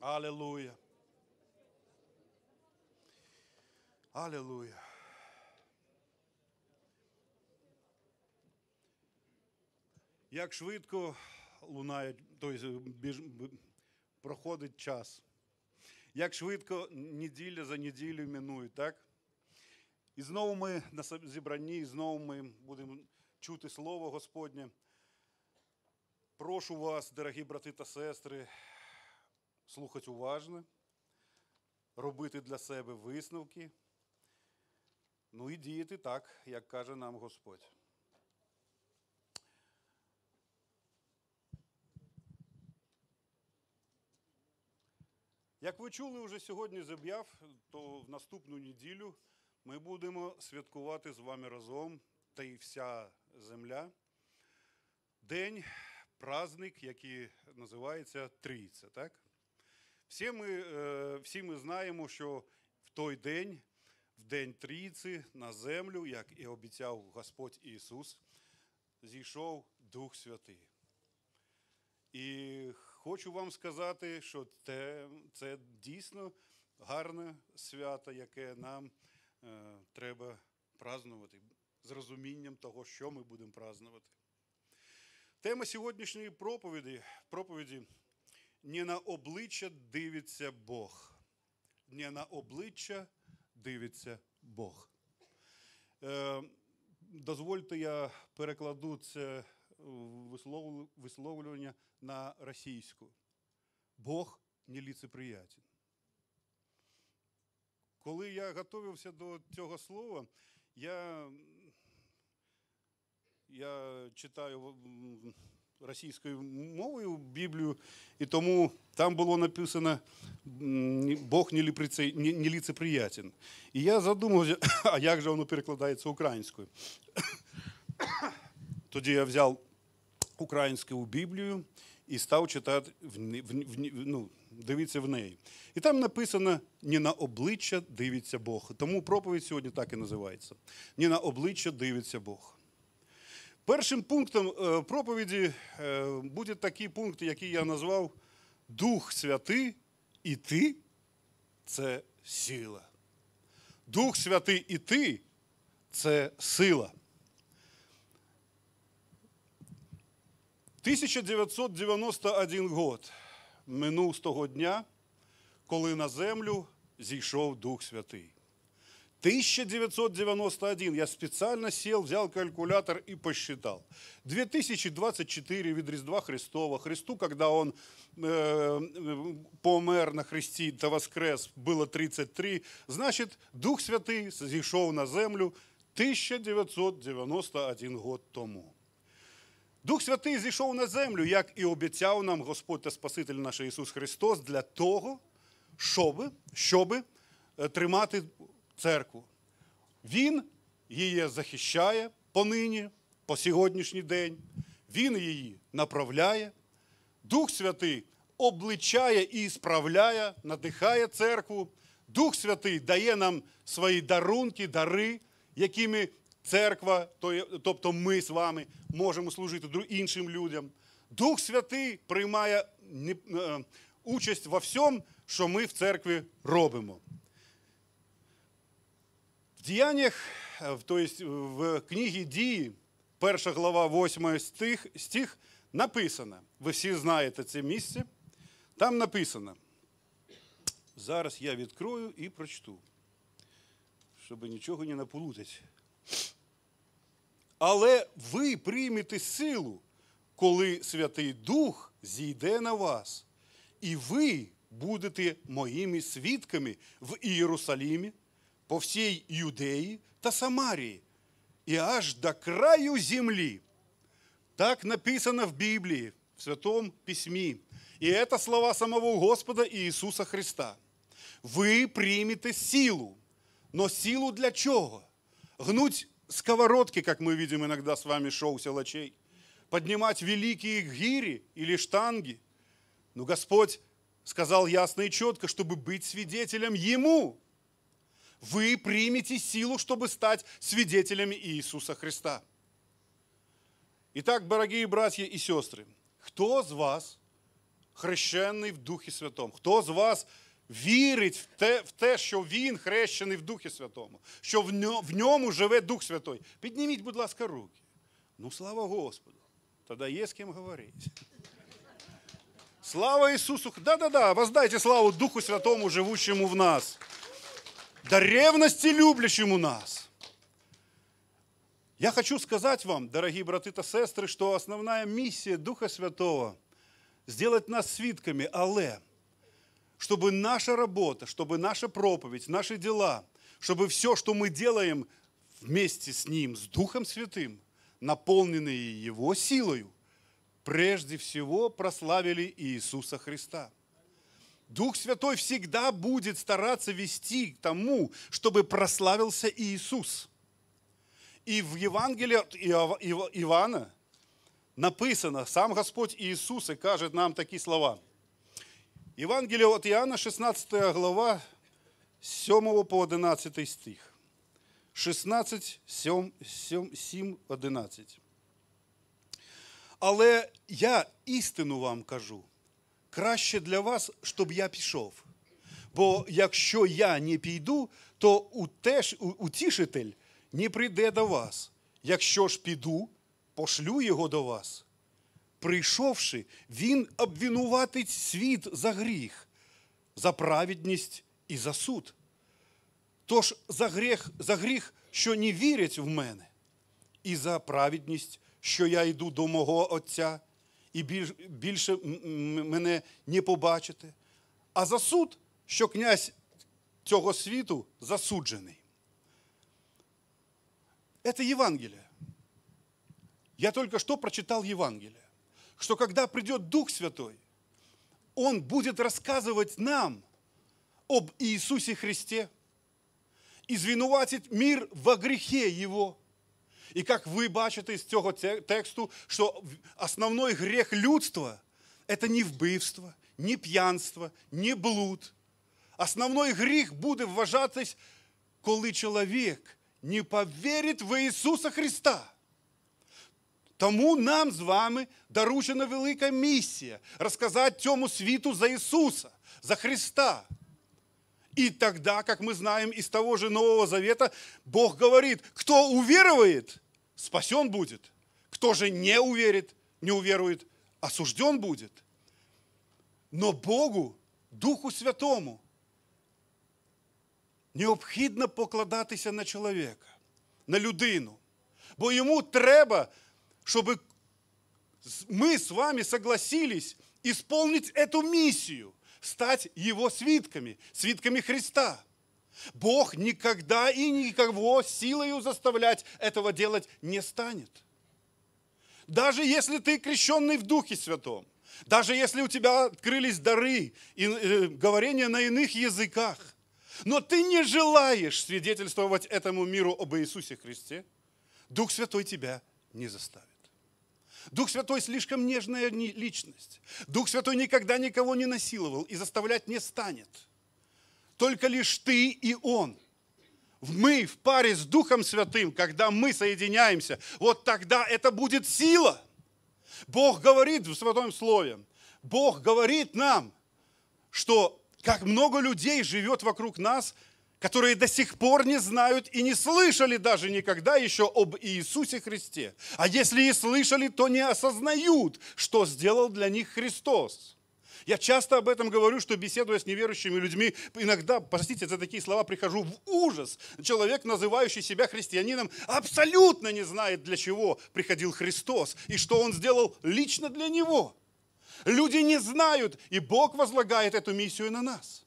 Аллилуйя. Аллилуйя. Як швидко лунає, тобто проходить час. Як швидко неділя за неділю минує, так? І знову ми на зібранні, і знову ми будемо чути Слово Господнє. Прошу вас, дорогі брати та сестри, слухати уважно, робити для себе висновки, ну і діяти так, як каже нам Господь. Як ви чули уже сьогодні з об'яв, то в наступну неділю ми будемо святкувати з вами разом та й вся земля. День праздник, який називається Трійця, так? Всі ми е, всі ми знаємо, що в той день, в день трійці, на землю, як і обіцяв Господь Ісус, зійшов Дух Святий. І хочу вам сказати, що це, це дійсно гарне свято, яке нам е, треба празнувати з розумінням того, що ми будемо празнувати. Тема сьогоднішньої проповіді проповіді не на обличчя дивиться Бог. Не на обличчя дивиться Бог. Е, дозвольте, я перекладу це висловлювання на російську. Бог не ліцеприятен. Коли я готувався до цього слова, я я читаю російською мовою Біблію, і тому там було написано Бог не ліцеприятен. І я задумався, а як же воно перекладається українською. Тоді я взяв українську Біблію і став читати в, в, в, ну, дивитися в неї. І там написано не на обличчя дивиться Бог. Тому проповідь сьогодні так і називається. Не на обличчя дивиться Бог. Першим пунктом е, проповіді е, буде такий пункт, який я назвав Дух Святий і Ти це сила. Дух Святий і Ти це сила. 1991 год минув з того дня, коли на землю зійшов Дух Святий. 1991 я специально сел, взял калькулятор і посчитав. 2024 від Різдва Христова. Христу, коли он э, э, помер на Христі та воскрес, було 33. Значить, Дух Святий зійшов на землю 1991 год тому. Дух Святий зійшов на землю, як і обіцяв нам Господь та Спаситель наш Ісус Христос, для того, щоб, щоб э, тримати церкву. Він її захищає понині, по сьогоднішній день, Він її направляє, Дух Святий обличає і справляє, надихає церкву. Дух Святий дає нам свої дарунки, дари, якими церква, тобто ми з вами, можемо служити іншим людям. Дух Святий приймає е, участь во всьому, що ми в церкві робимо. Деяниях, то е, есть в тобто, книге Дії, перша глава, 8 стих, стих написано. Ви всі знаєте це місце. Там написано. Зараз я відкрою і прочту, щоб нічого не наплутати. Але ви приймете силу, коли Святий Дух зійде на вас, і ви будете моїми свідками в Ієрусалімі. по всей Иудеи Та Самарии и аж до краю земли. Так написано в Библии, в Святом Письме. И это слова самого Господа Иисуса Христа. Вы примете силу. Но силу для чего? Гнуть сковородки, как мы видим иногда с вами шоу силачей. Поднимать великие гири или штанги. Но Господь сказал ясно и четко, чтобы быть свидетелем Ему, вы примете силу, чтобы стать свидетелями Иисуса Христа. Итак, дорогие братья и сестры, кто из вас хрещений в Духе Святом? Кто из вас верит в те, в те, що він хрещений в Духе Святому, що в ньому, в ньому живе Дух Святой? Підніміть, будь ласка, руки. Ну, слава Господу. Тогда є з ким говорити. Слава Иисусу! Да-да-да, воздайте славу Духу Святому, живущему в нас да ревности люблящему нас. Я хочу сказать вам, дорогие браты и сестры, что основная миссия Духа Святого – сделать нас свитками, але, чтобы наша работа, чтобы наша проповедь, наши дела, чтобы все, что мы делаем вместе с Ним, с Духом Святым, наполненные Его силою, прежде всего прославили Иисуса Христа – Дух Святой всегда будет стараться вести к тому, чтобы прославился Иисус. И в Евангелии от Иоанна написано, сам Господь Иисус и кажет нам такие слова. Евангелие от Иоанна, 16 глава, 7 по 11 стих. 16, 7, 7, 7 11. Але я истину вам кажу – краще для вас, щоб я пішов. Бо якщо я не піду, то утеш, утішитель не прийде до вас. Якщо ж піду, пошлю його до вас. Прийшовши, він обвинуватить світ за гріх, за праведність і за суд. Тож за гріх, за гріх, що не вірять в мене, і за праведність, що я йду до мого Отця, і більше мене не побачити, А за суд, що князь цього світу засуджений. Це Евангелие. Я только что прочитал Евангелие, что когда придет Дух Святой, Он будет рассказывать нам об Иисусе Христе, извинуватить мир во грехе Его, І, як ви бачите з цього тексту, що основной гріх людства – це ні вбивство, ні п'янство, ні блуд. Основной гріх буде вважатись, коли чоловік не повірить в Ісуса Христа. Тому нам з вами доручена велика місія розказати цьому світу за Ісуса, за Христа. И тогда, как мы знаем из того же Нового Завета, Бог говорит, кто уверует, спасен будет. Кто же не уверит, не уверует, осужден будет. Но Богу, Духу Святому, необхідно покладатися на человека, на людину. Бо ему треба, чтобы мы с вами согласились исполнить эту миссию – стать его свитками, свитками Христа. Бог никогда и никого силою заставлять этого делать не станет. Даже если ты крещенный в Духе Святом, даже если у тебя открылись дары и э, говорение на иных языках, но ты не желаешь свидетельствовать этому миру об Иисусе Христе, Дух Святой тебя не заставит. Дух Святой слишком нежная личность. Дух Святой никогда никого не насиловал и заставлять не станет. Только лишь ты и Он. Мы в паре с Духом Святым, когда мы соединяемся, вот тогда это будет сила. Бог говорит в Святом Слове, Бог говорит нам, что как много людей живет вокруг нас – которые до сих пор не знают и не слышали даже никогда еще об Иисусе Христе. А если и слышали, то не осознают, что сделал для них Христос. Я часто об этом говорю, что беседуя с неверующими людьми, иногда, простите за такие слова, прихожу в ужас. Человек, называющий себя христианином, абсолютно не знает, для чего приходил Христос и что он сделал лично для него. Люди не знают, и Бог возлагает эту миссию на нас.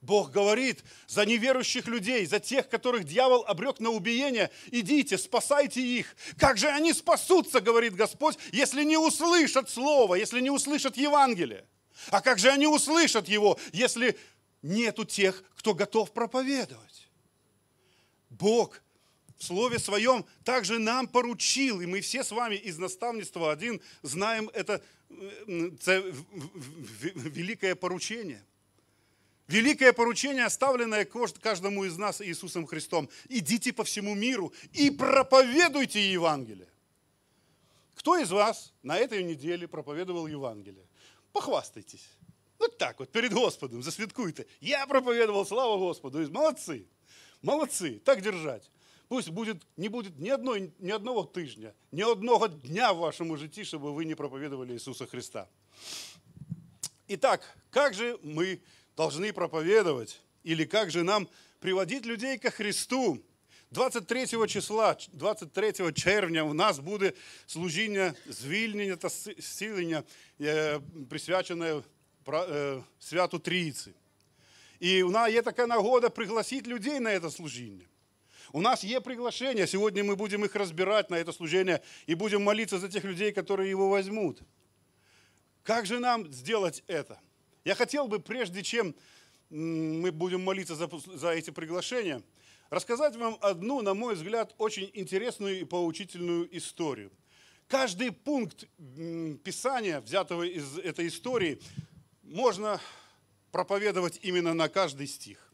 Бог говорит за неверующих людей, за тех, которых дьявол обрек на убиение, идите, спасайте их. Как же они спасутся, говорит Господь, если не услышат Слово, если не услышат Евангелие? А как же они услышат его, если нету тех, кто готов проповедовать? Бог в Слове Своем также нам поручил, и мы все с вами из наставничества один знаем это, это великое поручение. Великое поручение, оставленное каждому из нас Иисусом Христом. Идите по всему миру и проповедуйте Евангелие. Кто из вас на этой неделе проповедовал Евангелие? Похвастайтесь. Вот так вот, перед Господом, засвяткуйте. Я проповедовал, слава Господу. Молодцы, молодцы, так держать. Пусть будет, не будет ни, одной, ни одного тыжня, ни одного дня в вашем житті, чтобы вы не проповедовали Иисуса Христа. Итак, как же мы должны проповедовать? Или как же нам приводить людей ко Христу? 23 числа, 23 червня у нас будет служіння звільнення та зцілення, присвячене святу Трійці. І у нас есть такая нагода пригласить людей на это служіння. У нас есть приглашение. сегодня мы будем их разбирать на это служение и будем молиться за тех людей, которые его возьмут. Как же нам сделать это? Я хотел бы, прежде чем мы будем молиться за, за эти приглашения, рассказать вам одну, на мой взгляд, очень интересную и поучительную историю. Каждый пункт Писания, взятого из этой истории, можно проповедовать именно на каждый стих.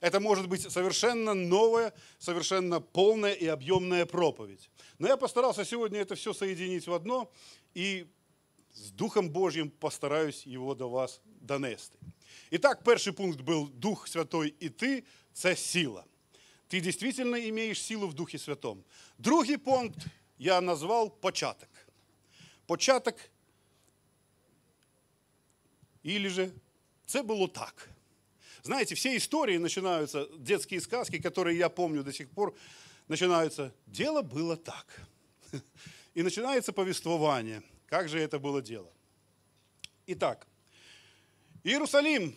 Это может быть совершенно новая, совершенно полная и объемная проповедь. Но я постарался сегодня это все соединить в одно и з Духом Божьим постараюсь його до вас донести. І так, перший пункт був Дух Святой і ти це сила. Ти дійсно имеешь силу в Духі святом. Другий пункт я назвав початок. Початок. Или же це було так. Знаете, все истории начинаются, детские сказки, которые я помню до сих пор, начинаются «дело было так». И начинается повествование – как же это было дело? Итак, Иерусалим.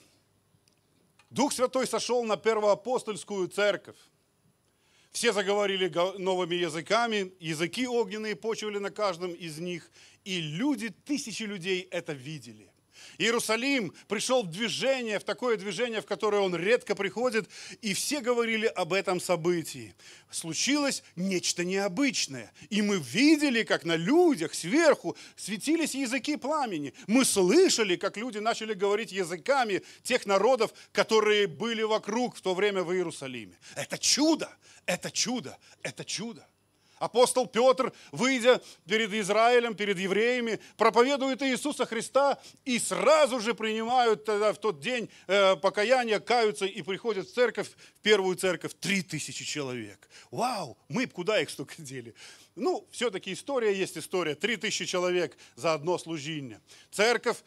Дух Святой сошел на первоапостольскую церковь. Все заговорили новыми языками, языки огненные почивали на каждом из них, и люди, тысячи людей это видели. Иерусалим пришел в движение, в такое движение, в которое он редко приходит, и все говорили об этом событии. Случилось нечто необычное, и мы видели, как на людях сверху светились языки пламени. Мы слышали, как люди начали говорить языками тех народов, которые были вокруг в то время в Иерусалиме. Это чудо, это чудо, это чудо. Апостол Петр, выйдя перед Израилем, перед евреями, проповедует Иисуса Христа и сразу же принимают тогда э, в тот день э, покаяние, каются и приходят в церковь, в первую церковь, три тысячи человек. Вау, мы куда их столько дели? Ну, все-таки история есть история. Три тысячи человек за одно служение. Церковь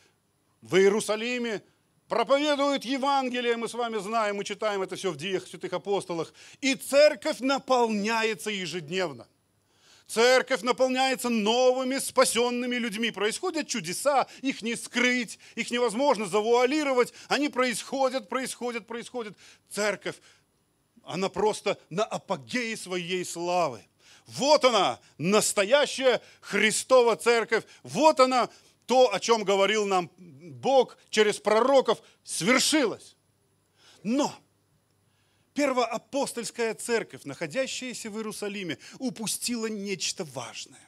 в Иерусалиме проповедует Евангелие, мы с вами знаем, мы читаем это все в Диях Святых Апостолах, и церковь наполняется ежедневно. Церковь наполняется новыми спасенными людьми. Происходят чудеса, их не скрыть, их невозможно завуалировать. Они происходят, происходят, происходят. Церковь, она просто на апогее своей славы. Вот она, настоящая Христова церковь. Вот она, то, о чем говорил нам Бог через пророков, свершилось. Но Первоапостольская церковь, находящаяся в Иерусалиме, упустила нечто важное.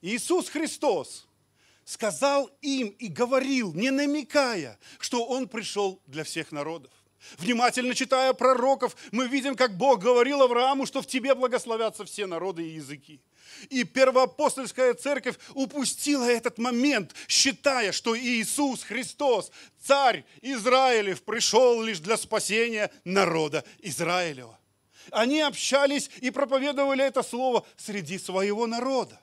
Иисус Христос сказал им и говорил, не намекая, что Он пришел для всех народов. Внимательно читая пророков, мы видим, как Бог говорил Аврааму, что в тебе благословятся все народы и языки. И первоапостольская церковь упустила этот момент, считая, что Иисус Христос, царь Израилев, пришел лишь для спасения народа Израилева. Они общались и проповедовали это слово среди своего народа,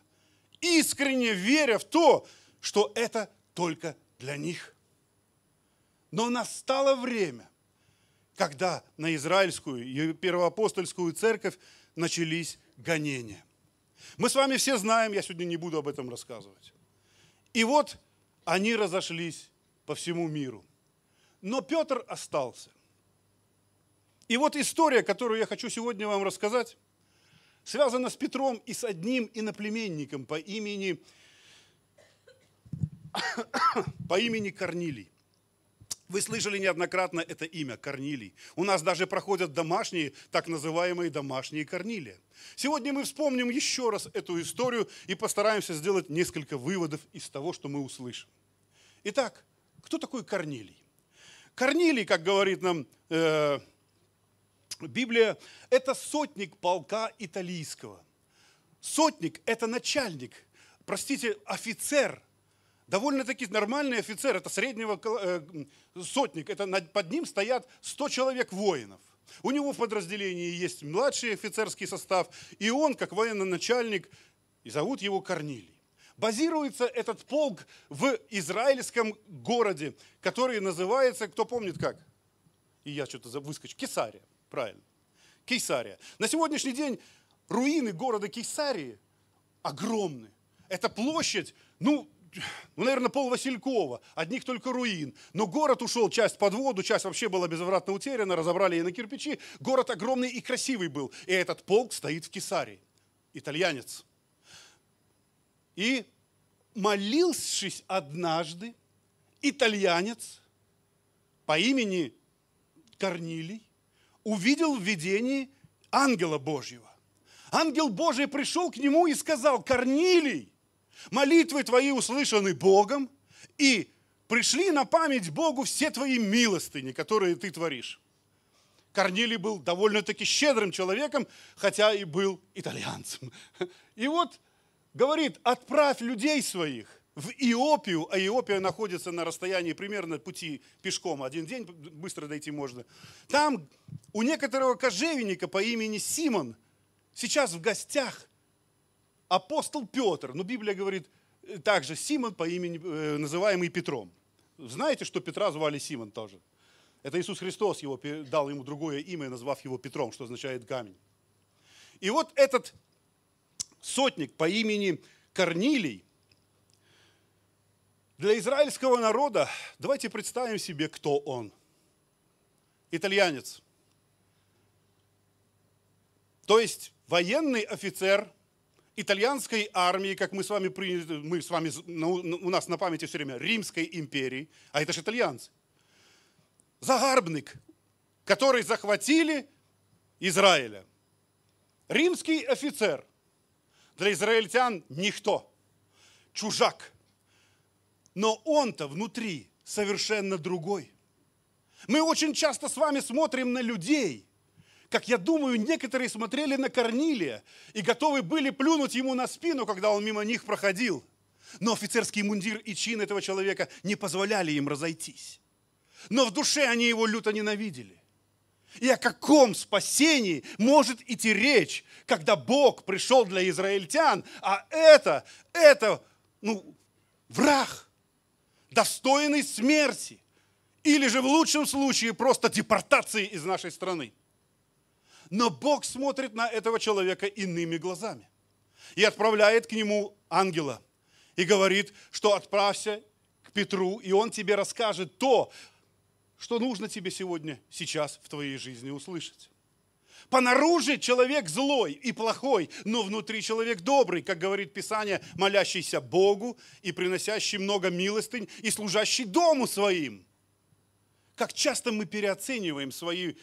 искренне веря в то, что это только для них. Но настало время, когда на израильскую и первоапостольскую церковь начались гонения. Мы с вами все знаем, я сегодня не буду об этом рассказывать. И вот они разошлись по всему миру. Но Петр остался. И вот история, которую я хочу сегодня вам рассказать, связана с Петром и с одним иноплеменником по имени, по имени Корнилий. Вы слышали неоднократно это имя Корнилий. У нас даже проходят домашние, так называемые домашние Корнилия. Сегодня мы вспомним еще раз эту историю и постараемся сделать несколько выводов из того, что мы услышим. Итак, кто такой Корнилий? Корнилий, как говорит нам э, Библия, это сотник полка италийского. Сотник – это начальник, простите, офицер – довольно-таки нормальный офицер, это среднего э, сотник, это под ним стоят 100 человек воинов. У него в подразделении есть младший офицерский состав, и он, как военно-начальник, и зовут его Корнилий. Базируется этот полк в израильском городе, который называется, кто помнит как? И я что-то выскочу. Кесария, правильно. Кейсария. На сегодняшний день руины города Кейсарии огромны. Это площадь, ну, ну, наверное, пол Василькова, одних только руин. Но город ушел, часть под воду, часть вообще была безвозвратно утеряна, разобрали ее на кирпичи. Город огромный и красивый был. И этот полк стоит в Кесарии, итальянец. И молившись однажды, итальянец по имени Корнилий увидел в видении ангела Божьего. Ангел Божий пришел к нему и сказал, Корнилий, Молитвы твои услышаны Богом, и пришли на память Богу все твои милостыни, которые ты творишь. Корнилий был довольно-таки щедрым человеком, хотя и был итальянцем. И вот говорит, отправь людей своих в Иопию, а Иопия находится на расстоянии примерно пути пешком, один день быстро дойти можно. Там у некоторого кожевенника по имени Симон сейчас в гостях апостол Петр, но ну, Библия говорит э, также Симон по имени, э, называемый Петром. Знаете, что Петра звали Симон тоже? Это Иисус Христос его, дал ему другое имя, назвав его Петром, что означает камень. И вот этот сотник по имени Корнилий для израильского народа, давайте представим себе, кто он. Итальянец. То есть военный офицер – итальянской армии, как мы с вами, приняли, мы с вами ну, ну, у нас на памяти все время Римской империи, а это же итальянцы. Загарбник, который захватили Израиля. Римский офицер. Для израильтян никто. Чужак. Но он-то внутри совершенно другой. Мы очень часто с вами смотрим на людей – как я думаю, некоторые смотрели на Корнилия и готовы были плюнуть ему на спину, когда он мимо них проходил. Но офицерский мундир и чин этого человека не позволяли им разойтись. Но в душе они его люто ненавидели. И о каком спасении может идти речь, когда Бог пришел для израильтян, а это, это, ну, враг, достойный смерти, или же в лучшем случае просто депортации из нашей страны. Но Бог смотрит на этого человека иными глазами и отправляет к нему ангела и говорит, что отправься к Петру, и он тебе расскажет то, что нужно тебе сегодня, сейчас в твоей жизни услышать. Понаружи человек злой и плохой, но внутри человек добрый, как говорит Писание, молящийся Богу и приносящий много милостынь и служащий дому своим. Как часто мы переоцениваем свои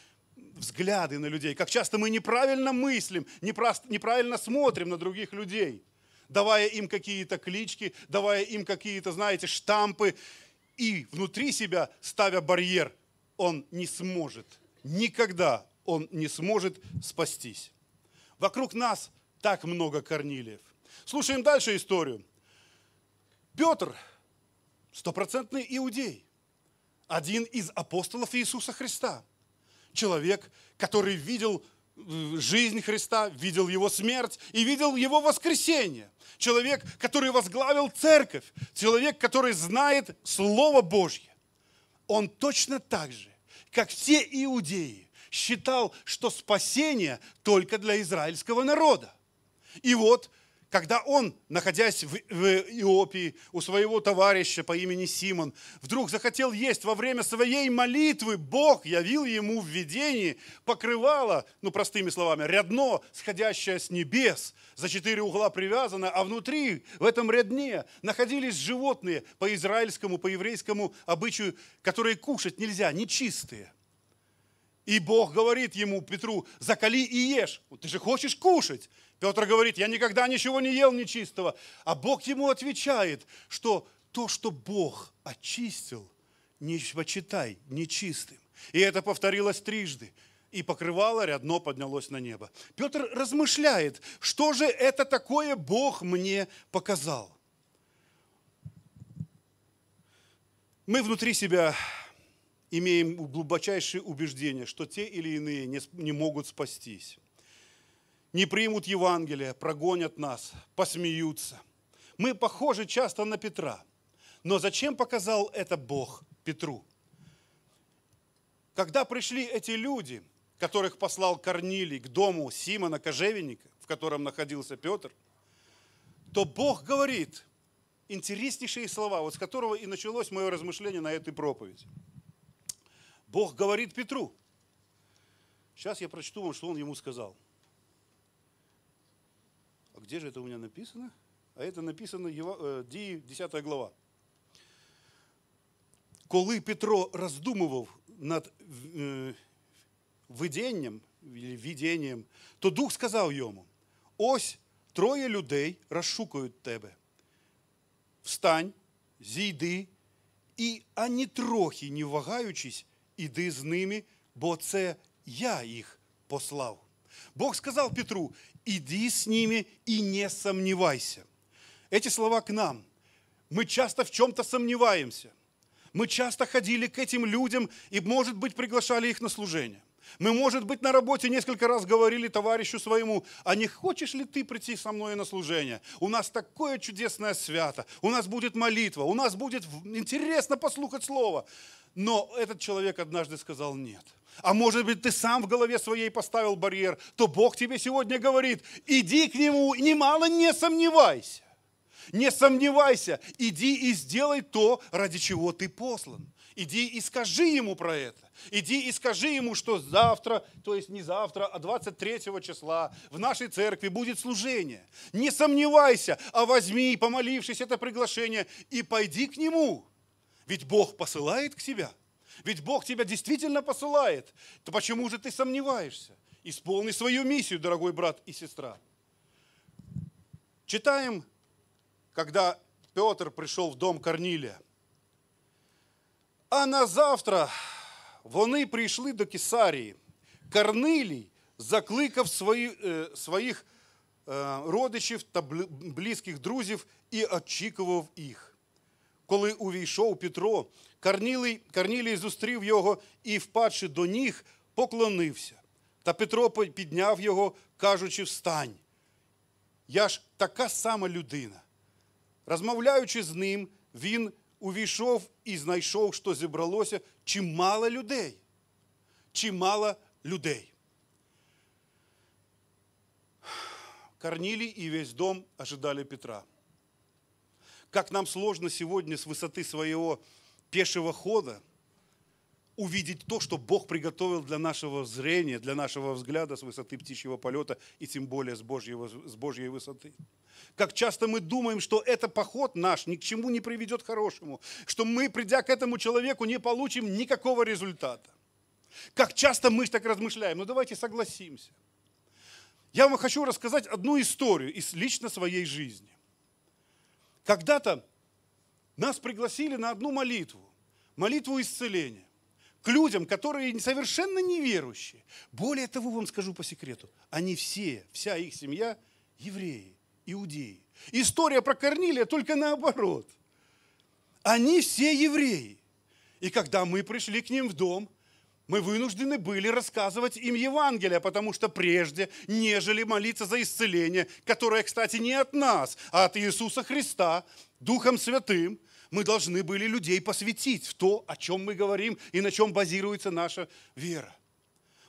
взгляды на людей, как часто мы неправильно мыслим, неправильно смотрим на других людей, давая им какие-то клички, давая им какие-то, знаете, штампы и внутри себя ставя барьер. Он не сможет, никогда он не сможет спастись. Вокруг нас так много Корнилиев. Слушаем дальше историю. Петр, стопроцентный иудей, один из апостолов Иисуса Христа – человек, который видел э, жизнь Христа, видел его смерть и видел его воскресение. Человек, который возглавил церковь, человек, который знает Слово Божье. Он точно так же, как все иудеи, считал, что спасение только для израильского народа. И вот когда он, находясь в, Иопии у своего товарища по имени Симон, вдруг захотел есть во время своей молитвы, Бог явил ему в видении покрывало, ну простыми словами, рядно, сходящее с небес, за четыре угла привязано, а внутри, в этом рядне, находились животные по израильскому, по еврейскому обычаю, которые кушать нельзя, нечистые. И Бог говорит ему, Петру, закали и ешь. Ты же хочешь кушать. Петр говорит, я никогда ничего не ел нечистого. А Бог ему отвечает, что то, что Бог очистил, не почитай нечистым. И это повторилось трижды. И покрывало ряд поднялось на небо. Петр размышляет, что же это такое Бог мне показал. Мы внутри себя имеем глубочайшее убеждение, что те или иные не могут спастись не примут Евангелие, прогонят нас, посмеются. Мы похожи часто на Петра. Но зачем показал это Бог Петру? Когда пришли эти люди, которых послал Корнилий к дому Симона Кожевенника, в котором находился Петр, то Бог говорит интереснейшие слова, вот с которого и началось мое размышление на этой проповеди. Бог говорит Петру. Сейчас я прочту вам, что он ему сказал – где же это у меня написано? А это написано э, Дії, 10 глава. Коли Петро роздумував над видінням, э, видінням, то Дух сказав йому: ось троє людей розшукують тебе. Встань, зійди і ані трохи не вагаючись, іди з ними, бо це я їх послав. Бог сказав Петру: иди с ними и не сомневайся. Эти слова к нам. Мы часто в чем-то сомневаемся. Мы часто ходили к этим людям и, может быть, приглашали их на служение. Мы, может быть, на работе несколько раз говорили товарищу своему, а не хочешь ли ты прийти со мной на служение? У нас такое чудесное свято, у нас будет молитва, у нас будет интересно послушать слово. Но этот человек однажды сказал нет а может быть ты сам в голове своей поставил барьер, то Бог тебе сегодня говорит, иди к Нему, немало не сомневайся. Не сомневайся, иди и сделай то, ради чего ты послан. Иди и скажи ему про это. Иди и скажи ему, что завтра, то есть не завтра, а 23 числа в нашей церкви будет служение. Не сомневайся, а возьми, помолившись это приглашение, и пойди к нему. Ведь Бог посылает к себя – ведь Бог тебя действительно посылает. То почему же ты сомневаешься? Исполни свою миссию, дорогой брат и сестра. Читаем, когда Петр пришел в дом Корнилия. А на завтра вони пришли до Кесарии Корнилій закликав свої, е, э, своих е, э, родичів та близьких друзів і очікував їх. Коли увійшов Петро, Корнілій, Корнілій зустрів його і, впадши до ніг, поклонився. Та Петро підняв його, кажучи, встань. Я ж така сама людина. Розмовляючи з ним, він увійшов і знайшов, що зібралося чимало людей. Чимало людей. Корнилий и весь дом ожидали Петра. Как нам сложно сегодня с высоты своего пешего хода увидеть то, что Бог приготовил для нашего зрения, для нашего взгляда с высоты птичьего полета и тем более с, Божьего, с Божьей высоты. Как часто мы думаем, что это поход наш ни к чему не приведет хорошему, что мы, придя к этому человеку, не получим никакого результата. Как часто мы так размышляем, ну давайте согласимся. Я вам хочу рассказать одну историю из лично своей жизни. Когда-то нас пригласили на одну молитву, молитву исцеления к людям, которые совершенно неверующие. Более того, вам скажу по секрету, они все, вся их семья евреи, иудеи. История про Корнилия только наоборот. Они все евреи. И когда мы пришли к ним в дом, мы вынуждены были рассказывать им Евангелие, потому что прежде, нежели молиться за исцеление, которое, кстати, не от нас, а от Иисуса Христа, Духом Святым, мы должны были людей посвятить в то, о чем мы говорим и на чем базируется наша вера.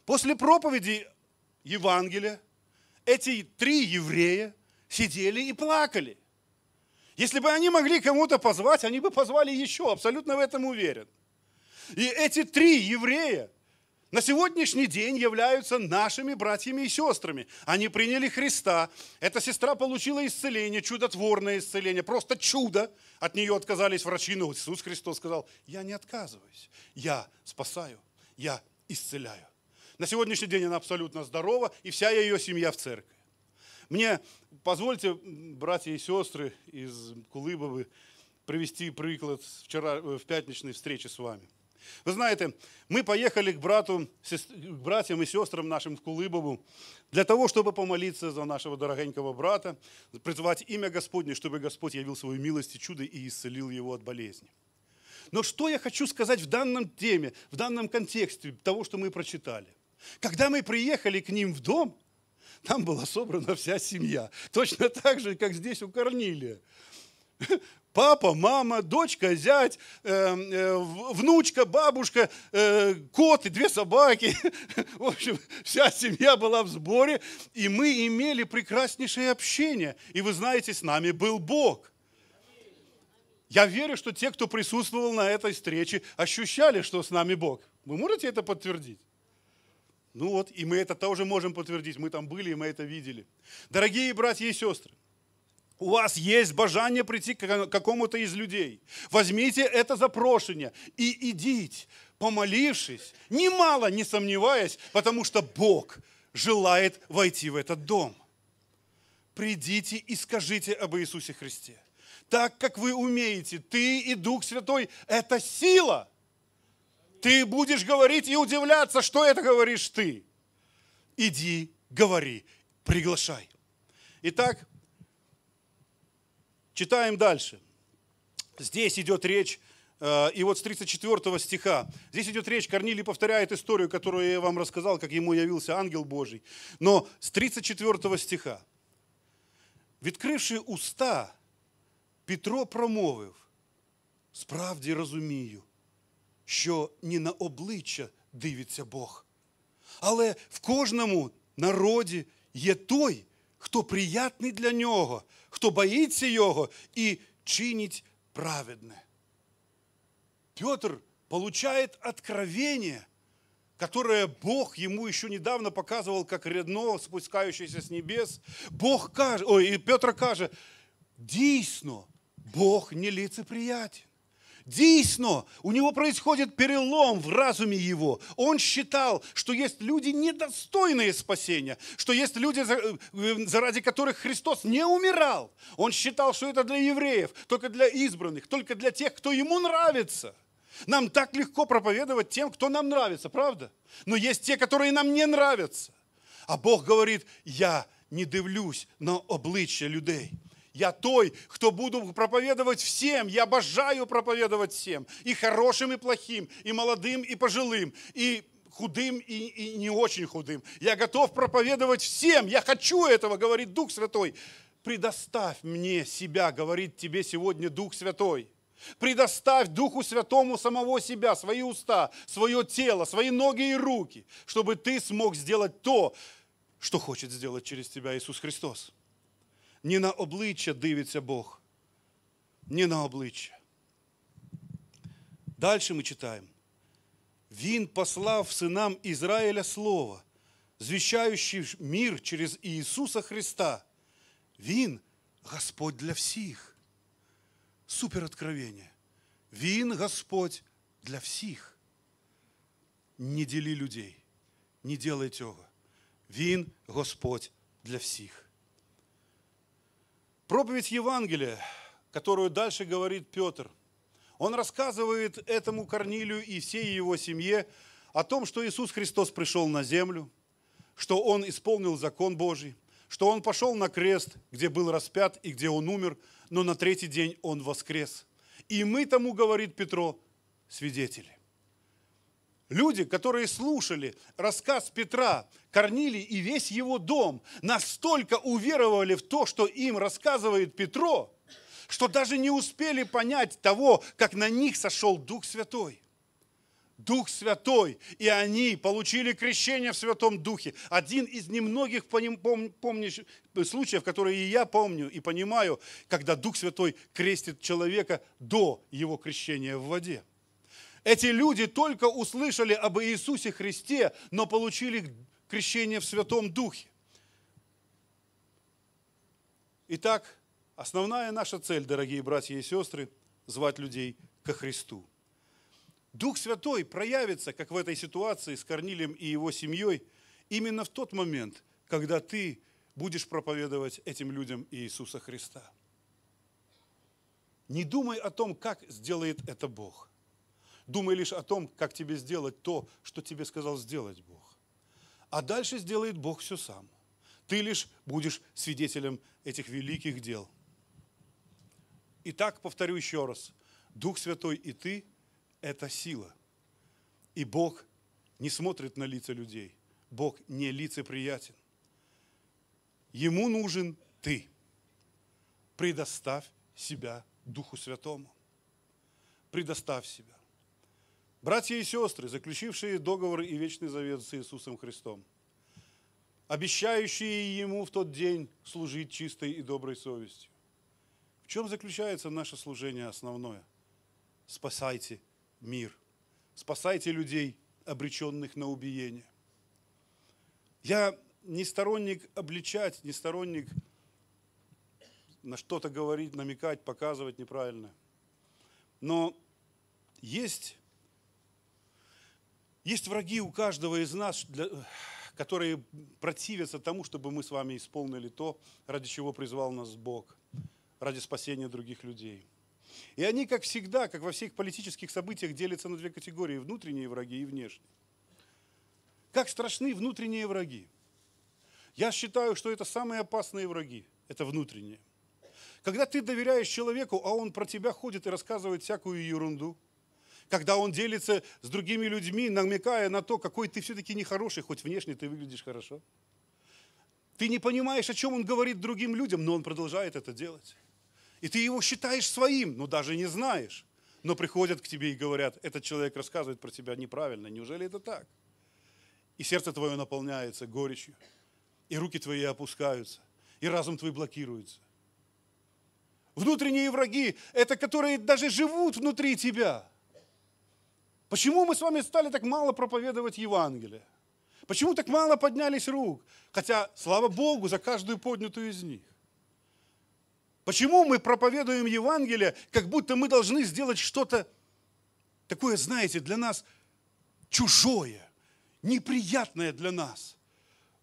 После проповеди Евангелия эти три еврея сидели и плакали. Если бы они могли кому-то позвать, они бы позвали еще, абсолютно в этом уверен. И эти три еврея на сегодняшний день являются нашими братьями и сестрами. Они приняли Христа. Эта сестра получила исцеление, чудотворное исцеление, просто чудо. От нее отказались врачи, но Иисус Христос сказал, я не отказываюсь, я спасаю, я исцеляю. На сегодняшний день она абсолютно здорова, и вся ее семья в церкви. Мне позвольте, братья и сестры из Кулыбовы, привести приклад вчера, э, в пятничной встрече с вами. Вы знаете, мы поехали к брату, к братьям и сестрам нашим в Кулибову для того, чтобы помолиться за нашего дорогенького брата, призвати имя Господне, чтобы Господь явил свою милость и чудо и исцелил его от болезни. Но что я хочу сказать в данном теме, в данном контексте того, что мы прочитали? Когда мы приехали к ним в дом, там была собрана вся семья. Точно так же, как здесь у Корнилия папа, мама, дочка, зять, эм, э, внучка, бабушка, э, кот и две собаки. В общем, вся семья была в сборе, и мы имели прекраснейшее общение. И вы знаете, с нами был Бог. Я верю, что те, кто присутствовал на этой встрече, ощущали, что с нами Бог. Вы можете это подтвердить? Ну вот, и мы это тоже можем подтвердить. Мы там были, и мы это видели. Дорогие братья и сестры, у вас есть бажание прийти к какому-то из людей. Возьмите это запрошение и идите, помолившись, немало не сомневаясь, потому что Бог желает войти в этот дом. Придите и скажите об Иисусе Христе. Так, как вы умеете, ты и Дух Святой – это сила. Ты будешь говорить и удивляться, что это говоришь ты. Иди, говори, приглашай. Итак, Читаем дальше. Здесь идет речь, э, и вот с 34 стиха. Здесь идет речь, Корнилий повторяет историю, которую я вам рассказал, как ему явился ангел Божий. Но с 34 стиха. «Відкривши уста, Петро промовив, справді розумію, що не на обличчя дивиться Бог, але в кожному народі є той, хто приятний для нього – хто боїться його і чинить праведне. Петр получает откровение, которое Бог ему еще недавно показывал, как рядно спускающееся с небес. Бог каже, ой, и Петр каже, дійсно, Бог не лицеприятен. Дійсно, у него происходит перелом в разуме его. Он считал, что есть люди недостойные спасения, что есть люди, э, э, заради которых Христос не умирал. Он считал, что это для евреев, только для избранных, только для тех, кто ему нравится. Нам так легко проповедовать тем, кто нам нравится, правда? Но есть те, которые нам не нравятся. А Бог говорит, я не дивлюсь на обличье людей – я той, кто буду проповедовать всем. Я обожаю проповедовать всем. И хорошим, и плохим, и молодым, и пожилым, и худым и, и не очень худым. Я готов проповедовать всем. Я хочу этого, говорит Дух Святой. Предоставь мне себя, говорит тебе сегодня Дух Святой. Предоставь Духу Святому самого себя, свои уста, свое тело, свои ноги и руки, чтобы ты смог сделать то, что хочет сделать через тебя Иисус Христос. Ні на обличчя дивиться Бог. Ні на обличчя. Дальше ми читаємо. Він послав синам Ізраїля Слово, звіщаючи мир через Ісуса Христа. Він Господь для всіх. Супер откровення. Він Господь для всіх. Не ділі людей, не делай цього. Він Господь для всіх. Проповедь Евангелия, которую дальше говорит Петр, он рассказывает этому Корнилию и всей его семье о том, что Иисус Христос пришел на землю, что Он исполнил закон Божий, что Он пошел на крест, где был распят и где Он умер, но на третий день Он воскрес. И мы тому, говорит Петро, свидетели. Люди, которые слушали рассказ Петра, корнили и весь его дом, настолько уверовали в то, что им рассказывает Петро, что даже не успели понять того, как на них сошел Дух Святой. Дух Святой, и они получили крещение в Святом Духе. Один из немногих пом, помни, случаев, которые и я помню и понимаю, когда Дух Святой крестит человека до его крещения в воде. Эти люди только услышали об Иисусе Христе, но получили крещение в Святом Духе. Итак, основная наша цель, дорогие братья и сестры, звать людей ко Христу. Дух Святой проявится, как в этой ситуации с Корнилием и его семьей, именно в тот момент, когда ты будешь проповедовать этим людям Иисуса Христа. Не думай о том, как сделает это Бог – Думай лишь о том, как тебе сделать то, что тебе сказал сделать Бог. А дальше сделает Бог все сам. Ты лишь будешь свидетелем этих великих дел. Итак, повторю еще раз. Дух Святой и ты – это сила. И Бог не смотрит на лица людей. Бог не лицеприятен. Ему нужен ты. Предоставь себя Духу Святому. Предоставь себя. Братья и сестры, заключившие договор и вечный завет с Иисусом Христом, обещающие Ему в тот день служить чистой и доброй совестью. В чем заключается наше служение основное? Спасайте мир. Спасайте людей, обреченных на убиение. Я не сторонник обличать, не сторонник на что-то говорить, намекать, показывать неправильно. Но есть есть враги у каждого из нас, для, которые противятся тому, чтобы мы с вами исполнили то, ради чего призвал нас Бог, ради спасения других людей. И они, как всегда, как во всех политических событиях, делятся на две категории – внутренние враги и внешние. Как страшны внутренние враги? Я считаю, что это самые опасные враги – это внутренние. Когда ты доверяешь человеку, а он про тебя ходит и рассказывает всякую ерунду – когда он делится с другими людьми, намекая на то, какой ты все-таки нехороший, хоть внешне ты выглядишь хорошо. Ты не понимаешь, о чем он говорит другим людям, но он продолжает это делать. И ты его считаешь своим, но даже не знаешь. Но приходят к тебе и говорят, этот человек рассказывает про тебя неправильно, неужели это так? И сердце твое наполняется горечью, и руки твои опускаются, и разум твой блокируется. Внутренние враги – это которые даже живут внутри тебя – Почему мы с вами стали так мало проповедовать Евангелие? Почему так мало поднялись рук? Хотя, слава Богу, за каждую поднятую из них. Почему мы проповедуем Евангелие, как будто мы должны сделать что-то такое, знаете, для нас чужое, неприятное для нас,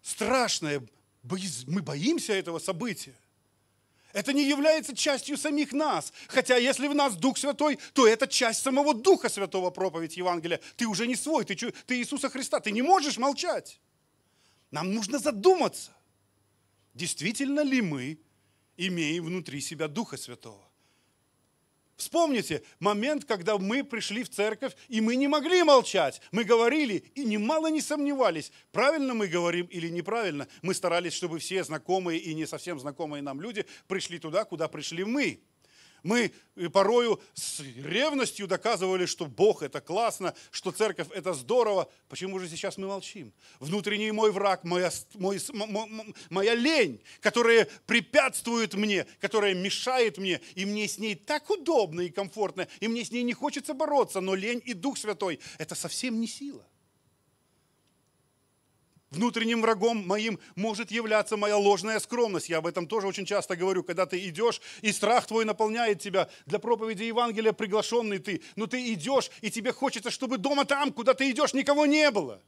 страшное. Мы боимся этого события. Это не является частью самих нас. Хотя если в нас Дух Святой, то это часть самого Духа Святого проповедь Евангелия. Ты уже не свой, ты, ты Иисуса Христа, ты не можешь молчать. Нам нужно задуматься, действительно ли мы имеем внутри себя Духа Святого. Вспомните момент, когда мы пришли в церковь, и мы не могли молчать. Мы говорили и немало не сомневались, правильно мы говорим или неправильно. Мы старались, чтобы все знакомые и не совсем знакомые нам люди пришли туда, куда пришли мы. Мы э, порою с ревностью доказывали, что Бог это классно, что церковь это здорово. Почему же сейчас мы молчим? Внутренний мой враг, моя, мой, моя лень, которая препятствует мне, которая мешает мне, и мне с ней так удобно и комфортно, и мне с ней не хочется бороться, но лень и Дух Святой – это совсем не сила внутренним врагом моим может являться моя ложная скромность. Я об этом тоже очень часто говорю, когда ты идешь, и страх твой наполняет тебя. Для проповеди Евангелия приглашенный ты, но ты идешь, и тебе хочется, чтобы дома там, куда ты идешь, никого не было.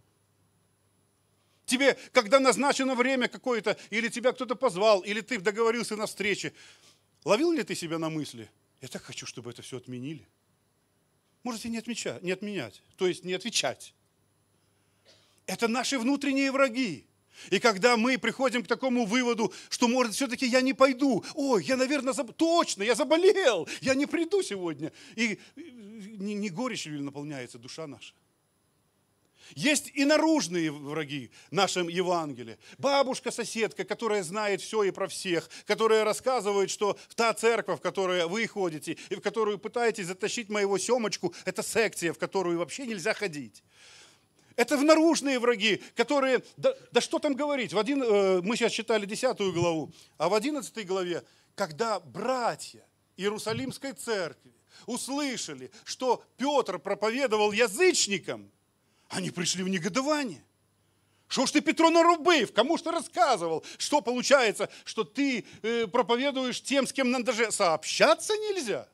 Тебе, когда назначено время какое-то, или тебя кто-то позвал, или ты договорился на встрече, ловил ли ты себя на мысли? Я так хочу, чтобы это все отменили. Можете не, отмечать, не отменять, то есть не отвечать. Это наши внутренние враги. И когда мы приходим к такому выводу, что, может, все-таки я не пойду, ой, я, наверное, заб... точно, я заболел, я не приду сегодня. И не, не ли наполняется душа наша. Есть и наружные враги в нашем Евангелии. Бабушка-соседка, которая знает все и про всех, которая рассказывает, что та церковь, в которую вы ходите, и в которую пытаетесь затащить моего семочку, это секция, в которую вообще нельзя ходить. Это в наружные враги, которые, да, да что там говорить, в один, э, мы сейчас читали 10 главу, а в 11 главе, когда братья Иерусалимской церкви услышали, что Петр проповедовал язычникам, они пришли в негодование. Что ж ты Петру нарубив? Кому что рассказывал? Что получается, что ты э, проповедуешь тем, с кем нам даже сообщаться нельзя?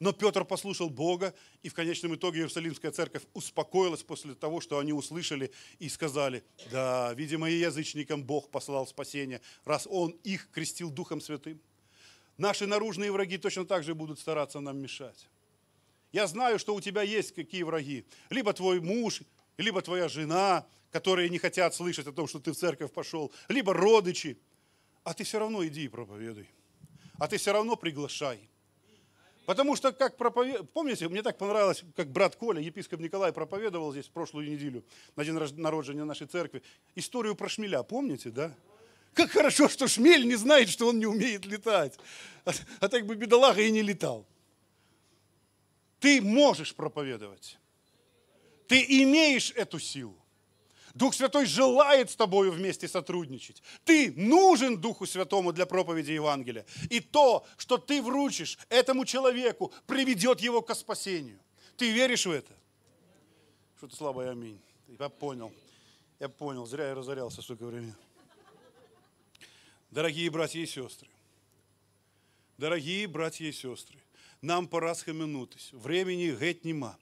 Но Петр послушал Бога, и в конечном итоге Иерусалимская церковь успокоилась после того, что они услышали и сказали, да, видимо, и язычникам Бог послал спасение, раз Он их крестил Духом Святым. Наши наружные враги точно так же будут стараться нам мешать. Я знаю, что у тебя есть какие враги. Либо твой муж, либо твоя жена, которые не хотят слышать о том, что ты в церковь пошел, либо родичи. А ты все равно иди и проповедуй. А ты все равно приглашай. Потому что, как проповед... помните, мне так понравилось, как брат Коля, епископ Николай, проповедовал здесь прошлую неделю на день народжения нашей церкви, историю про шмеля, помните, да? Как хорошо, что шмель не знает, что он не умеет летать. А, а так бы бедолага и не летал. Ты можешь проповедовать. Ты имеешь эту силу. Дух Святой желает с тобою вместе сотрудничать. Ты нужен Духу Святому для проповеди Евангелия. И то, что ты вручишь этому человеку, приведет его к спасению. Ты веришь в это? Что-то слабое аминь. Я понял. Я понял. Зря я разорялся столько времени. Дорогие братья и сестры, дорогие братья и сестры, нам пора схаменутись. Времени геть нема.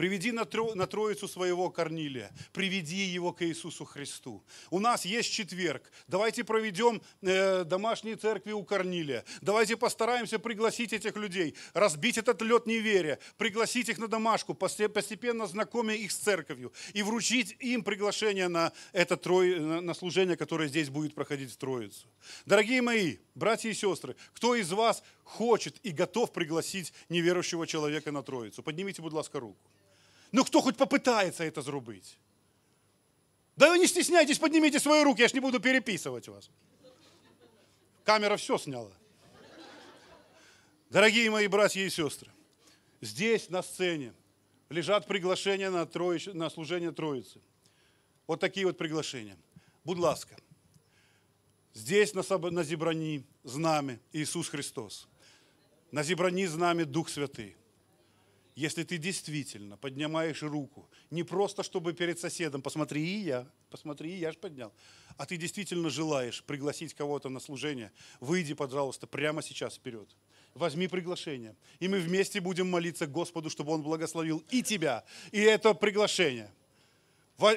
Приведи на, тро, на Троицу своего Корнилия. Приведи его к Иисусу Христу. У нас есть четверг. Давайте проведем э, домашние церкви у Корнилия. Давайте постараемся пригласить этих людей, разбить этот лед неверия, пригласить их на домашку, постепенно знакомя их с церковью и вручить им приглашение на, это трое, на служение, которое здесь будет проходить в Троицу. Дорогие мои, братья и сестры, кто из вас хочет и готов пригласить неверующего человека на Троицу? Поднимите, будь ласка, руку. Ну кто хоть попытается это зробить? Да вы не стесняйтесь, поднимите свои руки, я ж не буду переписывать вас. Камера все сняла. Дорогие мои братья и сестры, здесь на сцене лежат приглашения на, троич, на служение Троицы. Вот такие вот приглашения. Будь ласка, здесь на, на зебрани с Иисус Христос. На зебрани с Дух Святый если ты действительно поднимаешь руку, не просто чтобы перед соседом, посмотри, и я, посмотри, и я же поднял, а ты действительно желаешь пригласить кого-то на служение, выйди, пожалуйста, прямо сейчас вперед. Возьми приглашение, и мы вместе будем молиться Господу, чтобы Он благословил и тебя, и это приглашение –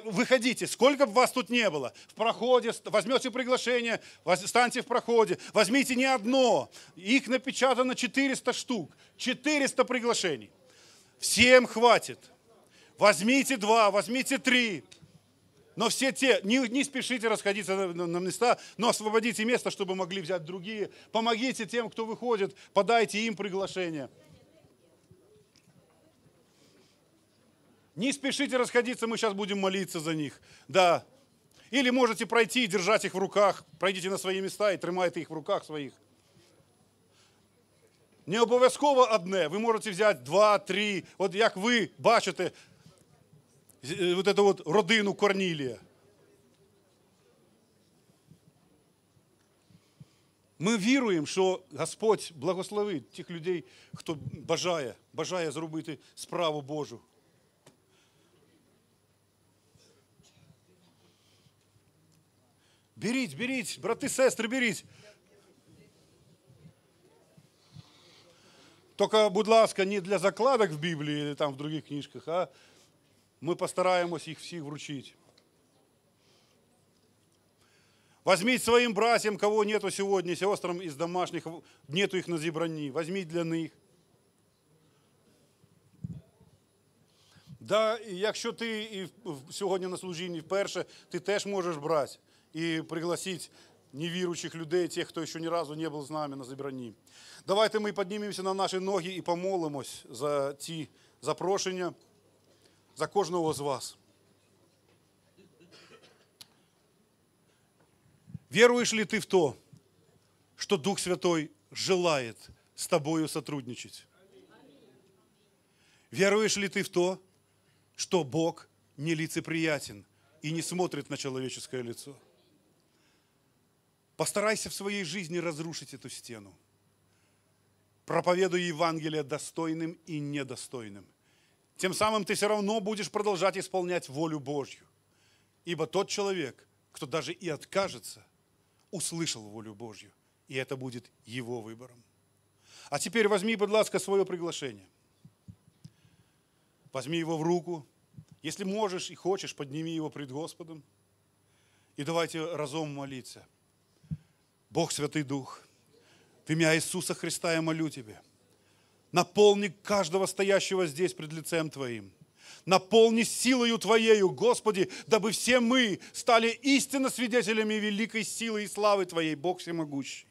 Выходите, сколько бы вас тут не было, в проходе, возьмете приглашение, станьте в проходе, возьмите не одно, их напечатано 400 штук, 400 приглашений – Всем хватит. Возьмите два, возьмите три. Но все те, не, не спешите расходиться на, на, на места, но освободите место, чтобы могли взять другие. Помогите тем, кто выходит, подайте им приглашение. Не спешите расходиться, мы сейчас будем молиться за них. Да. Или можете пройти и держать их в руках. Пройдите на свои места и тримайте их в руках своих. Не обов'язково одне. Ви можете взяти два, три. От як ви бачите вот е, эту вот родину Корнілія. Ми віруємо, що Господь благословить тих людей, хто бажає, бажає зробити справу Божу. Беріть, беріть, брати, сестри, беріть. Только, будь ласка, не для закладок в Библии или там в других книжках, а мы постараемся их всіх вручить. Возьмите своим братьям, кого нету сегодня, сестрам из домашних, нету их на зебрани, возьмите для них. Да, якщо ти і сьогодні на служінні вперше, ти теж можеш брати і пригласити невіруючих людей, тих, хто ще ні разу не був з нами на зібранні. Давайте ми піднімемося на наші ноги і помолимось за ці запрошення, за кожного з вас. Веруешь ли ты в то, что Дух Святой желает с тобою сотрудничать? Веруешь ли ты в то, что Бог не лицеприятен и не смотрит на человеческое лицо? Постарайся в своей жизни разрушить эту стену проповедуя Евангелие достойным и недостойным. Тем самым ты все равно будешь продолжать исполнять волю Божью. Ибо тот человек, кто даже и откажется, услышал волю Божью, и это будет его выбором. А теперь возьми, пожалуйста, свое приглашение. Возьми его в руку. Если можешь и хочешь, подними его пред Господом. И давайте разом молиться. Бог Святый Дух – в имя Иисуса Христа я молю Тебе, Наполни каждого стоящего здесь пред лицем Твоим. Наполни силою Твоею, Господи, дабы все мы стали истинно свидетелями великой силы и славы Твоей, Бог всемогущий.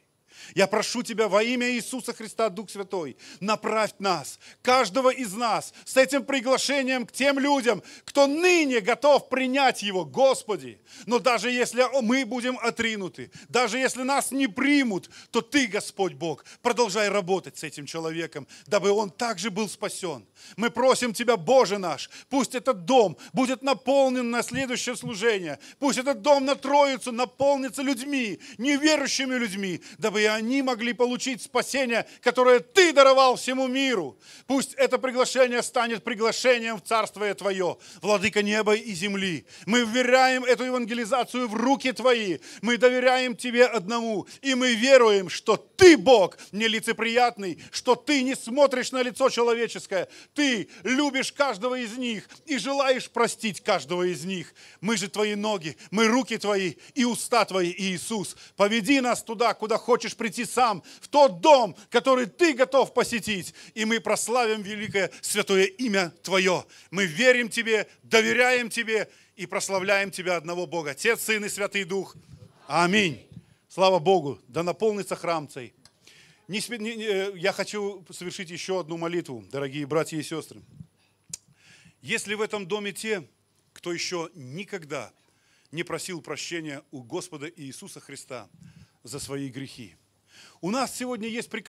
Я прошу Тебя во имя Иисуса Христа, Дух Святой, направь нас, каждого из нас, с этим приглашением к тем людям, кто ныне готов принять его, Господи. Но даже если мы будем отринуты, даже если нас не примут, то Ты, Господь Бог, продолжай работать с этим человеком, дабы он также был спасен. Мы просим Тебя, Боже наш, пусть этот дом будет наполнен на следующее служение, пусть этот дом на Троицу наполнится людьми, неверующими людьми, дабы и они могли получить спасение, которое Ты даровал всему миру. Пусть это приглашение станет приглашением в Царство Твое, Владыка неба и земли. Мы вверяем эту евангелизацию в руки Твои, мы доверяем Тебе одному, и мы веруем, что Ты, Бог, нелицеприятный, что Ты не смотришь на лицо человеческое, Ты любишь каждого из них и желаешь простить каждого из них. Мы же Твои ноги, мы руки Твои и уста Твои, Иисус. Поведи нас туда, куда хочешь хочешь прийти сам в тот дом, который ты готов посетить. И мы прославим великое святое имя Твое. Мы верим Тебе, доверяем Тебе и прославляем Тебя одного Бога. Отец, Сын и Святый Дух. Аминь. Слава Богу, да наполнится храм цей. Не, не, э, я хочу совершить еще одну молитву, дорогие братья и сестры. Если в этом доме те, кто еще никогда не просил прощения у Господа Иисуса Христа за свои грехи – у нас сегодня есть прекрасный.